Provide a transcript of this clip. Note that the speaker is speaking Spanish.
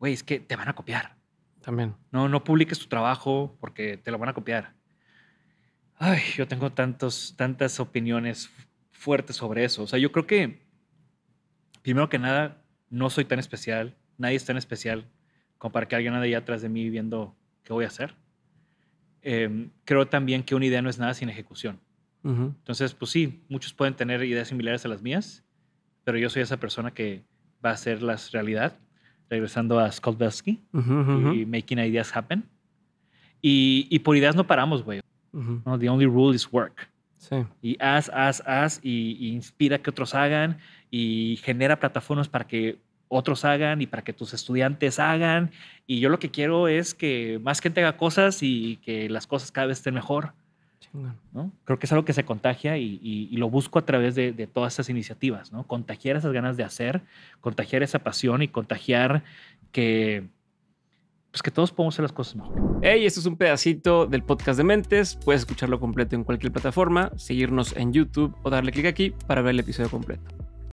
güey, es que te van a copiar. También. No, no publiques tu trabajo porque te lo van a copiar. Ay, yo tengo tantos, tantas opiniones fuertes sobre eso. O sea, yo creo que, primero que nada, no soy tan especial, nadie es tan especial como para que alguien ande allá atrás de mí viendo qué voy a hacer. Em, creo también que una idea no es nada sin ejecución. Entonces, pues sí, muchos pueden tener ideas similares a las mías, pero yo soy esa persona que va a hacer las realidad regresando a Scott y Making Ideas Happen. Y, y por ideas no paramos, güey. The only rule is work. Sí. Y haz, haz, haz y, inspira que otros hagan y genera plataformas para que otros hagan y para que tus estudiantes hagan. Y yo lo que quiero es que más gente haga cosas y que las cosas cada vez estén mejor. ¿no? Creo que es algo que se contagia y, lo busco a través de, todas esas iniciativas, ¿no? Contagiar esas ganas de hacer, contagiar esa pasión y contagiar que, pues que todos podemos hacer las cosas mejor. Hey, esto es un pedacito del podcast de Mentes. Puedes escucharlo completo en cualquier plataforma, seguirnos en YouTube o darle clic aquí para ver el episodio completo.